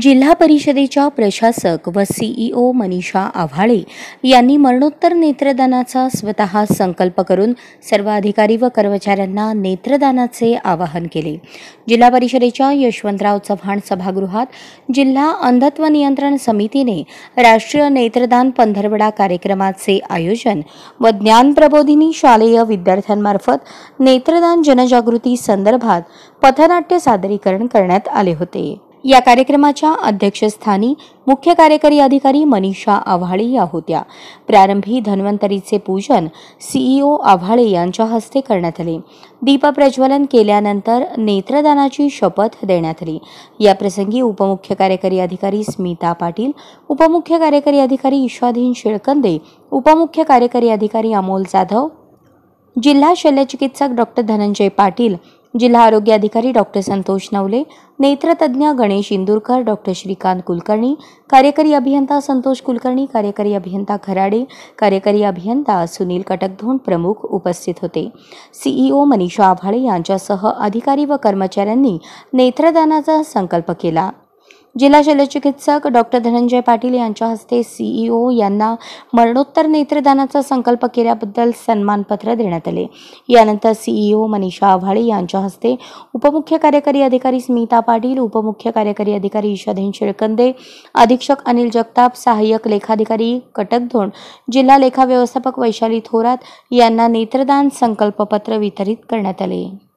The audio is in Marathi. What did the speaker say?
जिल्हा परिषदेच्या प्रशासक व सीईओ e मनीषा आव्हाळे यांनी मरणोत्तर नेत्रदानाचा स्वतः संकल्प करून सर्व अधिकारी व कर्मचाऱ्यांना नेत्रदानाचे आवाहन केले जिल्हा परिषदेच्या यशवंतराव चव्हाण सभागृहात जिल्हा अंधत्व नियंत्रण समितीने राष्ट्रीय नेत्रदान पंधरवडा कार्यक्रमाचे आयोजन व ज्ञान प्रबोधिनी शालेय विद्यार्थ्यांमार्फत नेत्रदान जनजागृती संदर्भात पथनाट्य सादरीकरण करण्यात आले होते या कार्यक्रमाच्या अध्यक्षस्थानी मुख्य कार्यकारी अधिकारी मनीषा आव्हाळे या होत्या प्रारंभी धन्वंतरीचे पूजन सीईओ e आव्हाळे यांच्या हस्ते करण्यात आले दीपप्रज्वलन केल्यानंतर नेत्रदानाची शपथ देण्यात आली याप्रसंगी उपमुख्य कार्यकारी अधिकारी स्मिता पाटील उपमुख्य कार्यकारी अधिकारी ईशाधीन शेळकंदे उपमुख्य कार्यकारी अधिकारी अमोल जाधव जिल्हा शल्यचिकित्सक डॉक्टर धनंजय पाटील जिल्हा आरोग्य अधिकारी डॉक्टर संतोष नवले नेत्रतज्ञ गणेश इंदूरकर डॉक्टर श्रीकांत कुलकर्णी कार्यकारी अभियंता संतोष कुलकर्णी कार्यकारी अभियंता खराडे कार्यकारी अभियंता सुनील कटकधोन प्रमुख उपस्थित होते सीईओ e मनीषा आभाळे यांच्यासह अधिकारी व कर्मचाऱ्यांनी नेत्रदानाचा संकल्प केला जिल्हा शल्यचिकित्सक डॉक्टर धनंजय पाटील यांच्या हस्ते सीईओ e यांना मरणोत्तर नेत्रदानाचा संकल्प केल्याबद्दल सन्मानपत्र देण्यात आले यानंतर सीईओ e मनीषा आव्हाळे यांच्या हस्ते उपमुख्य कार्यकारी अधिकारी स्मिता पाटील उपमुख्य कार्यकारी अधिकारी ईशाधीन शिळकंदे अधीक्षक अनिल जगताप सहाय्यक लेखाधिकारी कटकधोण जिल्हा लेखा व्यवस्थापक वैशाली थोरात यांना नेत्रदान संकल्पपत्र वितरित करण्यात आले